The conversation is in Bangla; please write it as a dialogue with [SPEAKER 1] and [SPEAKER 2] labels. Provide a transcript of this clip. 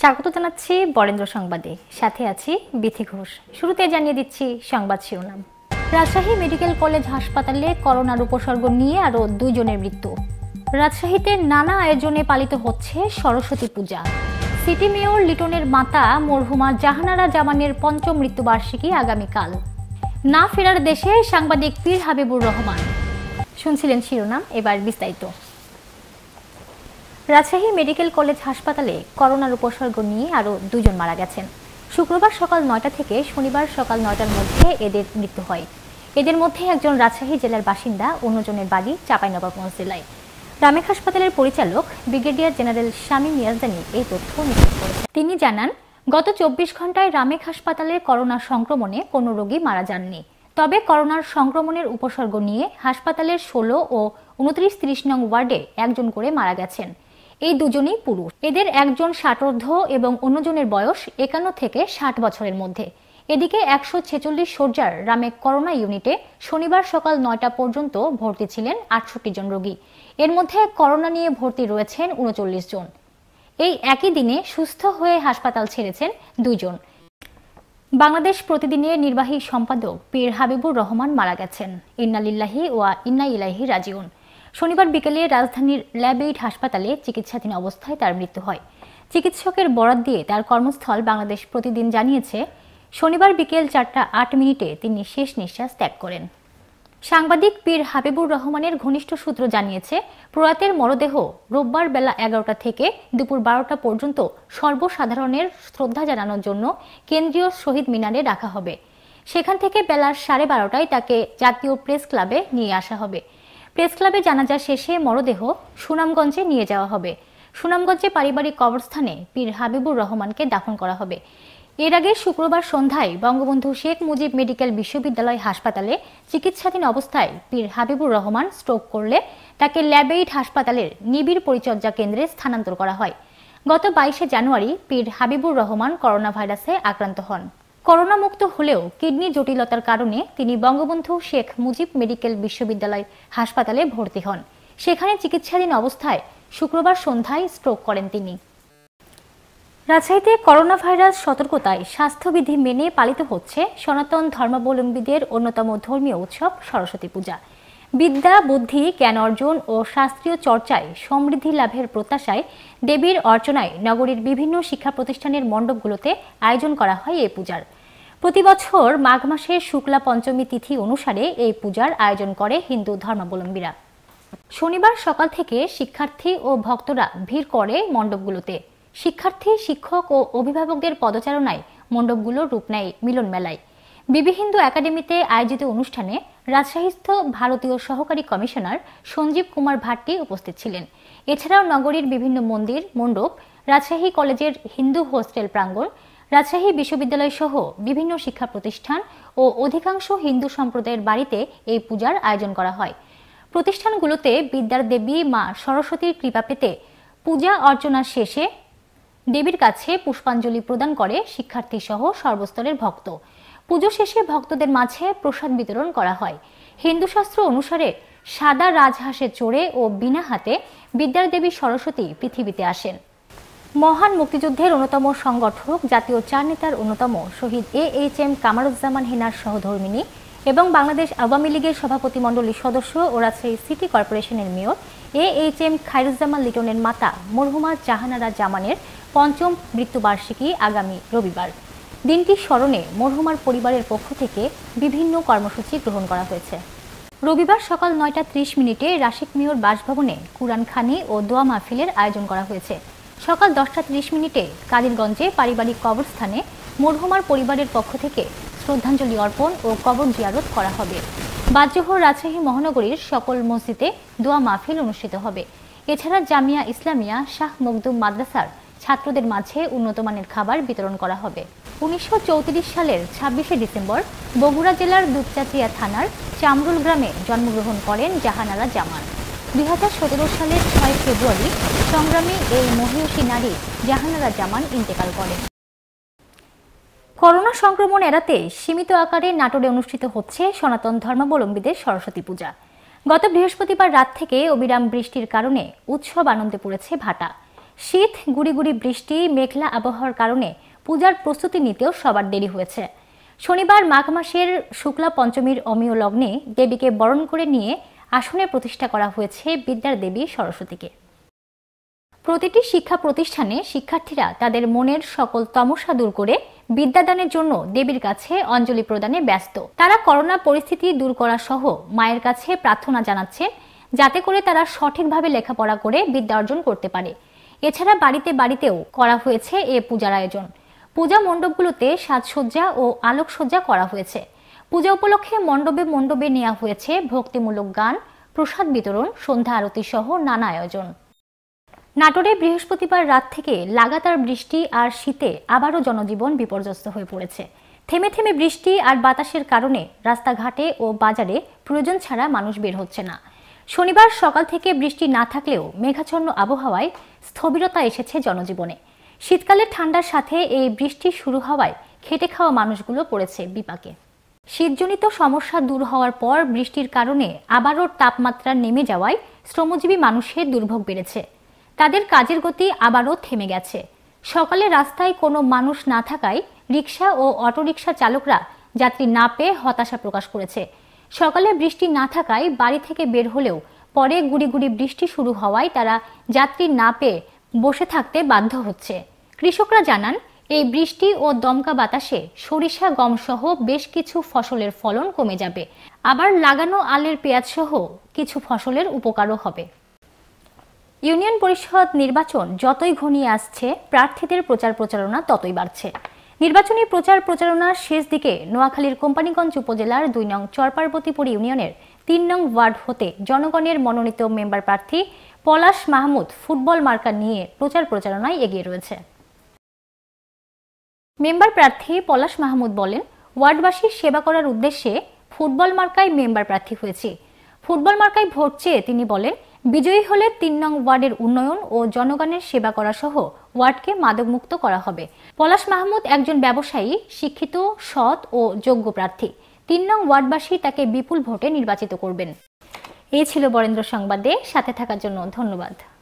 [SPEAKER 1] স্বাগত জানাচ্ছি বরেন্দ্র সংবাদে সাথে আছি বিথি ঘোষ শুরুতে জানিয়ে দিচ্ছি সংবাদ শিরোনাম রাজশাহী মেডিকেল কলেজ হাসপাতালে করোনার উপসর্গ নিয়ে আরও দুইজনের মৃত্যু রাজশাহীতে নানা আয়োজনে পালিত হচ্ছে সরস্বতী পূজা সিটি মেয়র লিটনের মাতা মরহুমা জাহানারা জামানের পঞ্চম মৃত্যুবার্ষিকী আগামীকাল না ফেরার দেশে সাংবাদিক পীর হাবিবুর রহমান শুনছিলেন শিরোনাম এবার বিস্তারিত রাজশাহী মেডিকেল কলেজ হাসপাতালে করোনার উপসর্গ নিয়ে আরও দুজন মারা গেছেন শুক্রবার সকাল নয়টা থেকে শনিবার সকাল নয়টার মধ্যে এদের মৃত্যু হয় এদের মধ্যে একজন রাজশাহী জেলার বাসিন্দা অন্যজনের বাড়ি চাঁপাইনবাবগঞ্জ জেলায় রামেক হাসপাতালের পরিচালক ব্রিগেডিয়ার জেনারেল স্বামী মিয়াজদানি এই তথ্য নিশ্চিত করেছেন তিনি জানান গত চব্বিশ ঘন্টায় রামেক হাসপাতালে করোনা সংক্রমণে কোনো রোগী মারা যাননি তবে করোনার সংক্রমণের উপসর্গ নিয়ে হাসপাতালের ষোলো ও উনত্রিশ ত্রিশ নং ওয়ার্ডে একজন করে মারা গেছেন এই দুজনেই পুরুষ এদের একজন ষাটর্ধ এবং অন্যজনের বয়স একান্ন থেকে ষাট বছরের মধ্যে এদিকে একশো ছেচল্লিশ সর্জার রামে করোনা ইউনিটে শনিবার সকাল নয়টা পর্যন্ত ভর্তি ছিলেন আটষট্টি জন রোগী এর মধ্যে করোনা নিয়ে ভর্তি রয়েছেন উনচল্লিশ জন এই একই দিনে সুস্থ হয়ে হাসপাতাল ছেড়েছেন দুইজন বাংলাদেশ প্রতিদিনের নির্বাহী সম্পাদক পীর হাবিবুর রহমান মারা গেছেন ইন্নালিল্লাহি ওয়া ইন্না ইলাহি রাজিউন শনিবার বিকেলে রাজধানীর ল্যাবেইড হাসপাতালে চিকিৎসাধীন অবস্থায় তার মৃত্যু হয় চিকিৎসকের বরাত দিয়ে তার কর্মস্থল বাংলাদেশ প্রতিদিন জানিয়েছে শনিবার বিকেল চারটা আট মিনিটে তিনি শেষ নিঃশ্বাস ত্যাগ করেন সাংবাদিক পীর হাবিবুর রহমানের ঘনিষ্ঠ সূত্র জানিয়েছে প্রয়াতের মরদেহ রোববার বেলা এগারোটা থেকে দুপুর বারোটা পর্যন্ত সর্বসাধারণের শ্রদ্ধা জানানোর জন্য কেন্দ্রীয় শহীদ মিনারে রাখা হবে সেখান থেকে বেলা সাড়ে বারোটায় তাকে জাতীয় প্রেস ক্লাবে নিয়ে আসা হবে প্রেস ক্লাবে জানাজা শেষে মরদেহ সুনামগঞ্জে নিয়ে যাওয়া হবে সুনামগঞ্জে পারিবারিক কবরস্থানে পীর হাবিবুর রহমানকে দাফন করা হবে এর আগে শুক্রবার সন্ধ্যায় বঙ্গবন্ধু শেখ মুজিব মেডিকেল বিশ্ববিদ্যালয় হাসপাতালে চিকিৎসাধীন অবস্থায় পীর হাবিবুর রহমান স্ট্রোক করলে তাকে ল্যাবেইট হাসপাতালের নিবিড় পরিচর্যা কেন্দ্রে স্থানান্তর করা হয় গত বাইশে জানুয়ারি পীর হাবিবুর রহমান করোনা ভাইরাসে আক্রান্ত হন করোনা মুক্ত হলেও কিডনি জটিলতার কারণে তিনি বঙ্গবন্ধু শেখ মুজিব মেডিকেল বিশ্ববিদ্যালয় হাসপাতালে ভর্তি হন সেখানে চিকিৎসাধীন অবস্থায় শুক্রবার সন্ধ্যায় স্ট্রোক করেন তিনি রাজশাহীতে করোনা ভাইরাস সতর্কতায় স্বাস্থ্যবিধি মেনে পালিত হচ্ছে সনাতন ধর্মাবলম্বীদের অন্যতম ধর্মীয় উৎসব সরস্বতী পূজা বিদ্যা বুদ্ধি জ্ঞান অর্জন ও শাস্ত্রীয় চর্চায় সমৃদ্ধি লাভের প্রত্যাশায় দেবীর অর্চনায় নগরীর বিভিন্ন শিক্ষা প্রতিষ্ঠানের মণ্ডপগুলোতে আয়োজন করা হয় এই পূজার প্রতি বছর মাঘ মাসে শুক্লা পঞ্চমী তিথি অনুসারে এই পূজার আয়োজন করে হিন্দু ধর্মাবলম্বীরা শনিবার সকাল থেকে শিক্ষার্থী ও ভক্তরা ভিড় করে মণ্ডপগুলোতে শিক্ষার্থী শিক্ষক ও অভিভাবকদের পদচারণায় মণ্ডপগুলো রূপ নেয় মিলন মেলায় বিবি হিন্দু একাডেমিতে আয়োজিত অনুষ্ঠানে রাজশাহীস্থ ভারতীয় সহকারী কমিশনার সঞ্জীব কুমার ভাট্টি উপস্থিত ছিলেন এছাড়াও নগরীর বিভিন্ন মন্দির মণ্ডপ রাজশাহী কলেজের হিন্দু হোস্টেল প্রাঙ্গণ রাজশাহী বিশ্ববিদ্যালয় সহ বিভিন্ন শিক্ষা প্রতিষ্ঠান ও অধিকাংশ হিন্দু সম্প্রদায়ের বাড়িতে এই পূজার আয়োজন করা হয় প্রতিষ্ঠানগুলোতে বিদ্যার দেবী মা সরস্বতীর কৃপা পেতে পূজা অর্চনা শেষে দেবীর কাছে পুষ্পাঞ্জলি প্রদান করে শিক্ষার্থী সহ সর্বস্তরের ভক্ত পুজো শেষে ভক্তদের মাঝে প্রসাদ বিতরণ করা হয় হিন্দু শাস্ত্র অনুসারে সাদা রাজহাঁসে চড়ে ও বিনা হাতে বিদ্যার দেবী সরস্বতী পৃথিবীতে আসেন মহান মুক্তিযুদ্ধের অন্যতম সংগঠক জাতীয় চার নেতার অন্যতম শহীদ A H M Kamaruzzaman Hena সহধর্মিনী এবং বাংলাদেশ আওয়ামী লীগের সভাপতিমণ্ডলীর সদস্য ও রাজশাহী সিটি কর্পোরেশনের mayor A H M Khairuzzaman লিটনের মাতা মরহুমা জাহানারা জামানের পঞ্চম মৃত্যুবার্ষিকী আগামী রবিবার দিনটি স্মরণে মরহুমার পরিবারের পক্ষ থেকে বিভিন্ন কর্মসূচি গ্রহণ করা হয়েছে রবিবার সকাল নয়টা ত্রিশ মিনিটে রাশিক মেয়র বাসভবনে কুরআন খানি ও দোয়া মাহফিলের আয়োজন করা হয়েছে সকাল দশটা তিরিশ মিনিটে কাদিরগঞ্জে পারিবারিক কবরস্থানে মরহুমার পরিবারের পক্ষ থেকে শ্রদ্ধাঞ্জলি অর্পণ ও কবর জিয়ারত করা হবে বাজ্যহর রাজশাহী মহানগরীর সকল মসজিদে দোয়া মাহফিল অনুষ্ঠিত হবে এছাড়া জামিয়া ইসলামিয়া শাহ মকদুম মাদ্রাসার ছাত্রদের মাঝে উন্নতমানের খাবার বিতরণ করা হবে উনিশশো সালের ছাব্বিশে ডিসেম্বর বগুড়া জেলার দুপচাচিয়া থানার চামরুল গ্রামে জন্মগ্রহণ করেন জাহানারা জামান দুই সালের ছয় ফেব্রুয়ারি সংগ্রামী এই মহিষী নারী জাহানারা জামান ইন্তেকাল করেন করোনা সংক্রমণ এড়াতে সীমিত আকারে নাটোরে অনুষ্ঠিত হচ্ছে সনাতন ধর্মাবলম্বীদের সরস্বতী পূজা গত বৃহস্পতিবার রাত থেকে অবিরাম বৃষ্টির কারণে উৎসব আনন্দে পড়েছে ভাটা শীত গুড়ি বৃষ্টি মেঘলা আবহাওয়ার কারণে পূজার প্রস্তুতি নিতেও সবার দেরি হয়েছে শনিবার মাঘ মাসের শুক্লা পঞ্চমীর অমীয় লগ্নে দেবীকে বরণ করে নিয়ে আসনে প্রতিষ্ঠা করা হয়েছে বিদ্যার দেবী সরস্বতীকে প্রতিটি শিক্ষা প্রতিষ্ঠানে শিক্ষার্থীরা তাদের মনের সকল তমসা দূর করে বিদ্যাদানের জন্য দেবীর কাছে অঞ্জলি প্রদানে ব্যস্ত তারা করোনা পরিস্থিতি দূর করা সহ মায়ের কাছে প্রার্থনা জানাচ্ছে যাতে করে তারা সঠিকভাবে লেখাপড়া করে বিদ্যা অর্জন করতে পারে এছাড়া বাড়িতে বাড়িতেও করা হয়েছে এ পূজার আয়োজন পূজা মণ্ডপগুলোতে সাজসজ্জা ও আলোকসজ্জা করা হয়েছে পূজা উপলক্ষে মণ্ডপে মণ্ডপে নেওয়া হয়েছে ভক্তিমূলক গান প্রসাদ বিতরণ সন্ধ্যা আরতি সহ নানা আয়োজন নাটোরে বৃহস্পতিবার রাত থেকে লাগাতার বৃষ্টি আর শীতে আবারও জনজীবন বিপর্যস্ত হয়ে পড়েছে থেমে থেমে বৃষ্টি আর বাতাসের কারণে রাস্তাঘাটে ও বাজারে প্রয়োজন ছাড়া মানুষ বের হচ্ছে না শনিবার সকাল থেকে বৃষ্টি না থাকলেও মেঘাচ্ছন্ন আবহাওয়ায় স্থবিরতা এসেছে জনজীবনে শীতকালের ঠান্ডার সাথে এই বৃষ্টি শুরু হওয়ায় খেটে খাওয়া মানুষগুলো পড়েছে বিপাকে শীতজনিত সমস্যা দূর হওয়ার পর বৃষ্টির কারণে আবারও তাপমাত্রা নেমে যাওয়ায় শ্রমজীবী মানুষের দুর্ভোগ বেড়েছে তাদের কাজের গতি আবারও থেমে গেছে সকালে রাস্তায় কোনো মানুষ না থাকায় রিক্সা ও অটোরিকশা চালকরা যাত্রী না পেয়ে হতাশা প্রকাশ করেছে সকালে বৃষ্টি না থাকায় বাড়ি থেকে বের হলেও পরে গুড়ি গুড়ি বৃষ্টি শুরু হওয়ায় তারা যাত্রী না পেয়ে বসে থাকতে বাধ্য হচ্ছে কৃষকরা জানান এই বৃষ্টি ও দমকা বাতাসে সরিষা গমসহ বেশ কিছু ফসলের ফলন কমে যাবে আবার লাগানো আলের পেঁয়াজ সহ কিছু ফসলের উপকারও হবে ইউনিয়ন পরিষদ নির্বাচন যতই ঘনিয়ে আসছে প্রার্থীদের প্রচার প্রচারণা ততই বাড়ছে নির্বাচনী প্রচার প্রচারণার শেষ দিকে নোয়াখালীর কোম্পানিগঞ্জ উপজেলার দুই নং চরপার্বতীপুর ইউনিয়নের তিন নং ওয়ার্ড হতে জনগণের মনোনীত মেম্বার প্রার্থী পলাশ মাহমুদ ফুটবল মার্কার নিয়ে প্রচার প্রচারণায় এগিয়ে রয়েছে মেম্বার প্রার্থী পলাশ মাহমুদ বলেন ওয়ার্ডবাসীর সেবা করার উদ্দেশ্যে ফুটবল মার্কায় মেম্বার প্রার্থী হয়েছে ফুটবল মার্কায় ভোট চেয়ে তিনি বলেন বিজয়ী হলে তিন নং ওয়ার্ডের উন্নয়ন ও জনগণের সেবা করা সহ ওয়ার্ডকে মাদকমুক্ত করা হবে পলাশ মাহমুদ একজন ব্যবসায়ী শিক্ষিত সৎ ও যোগ্য প্রার্থী তিন নং ওয়ার্ডবাসী তাকে বিপুল ভোটে নির্বাচিত করবেন এই ছিল বরেন্দ্র সংবাদে সাথে থাকার জন্য ধন্যবাদ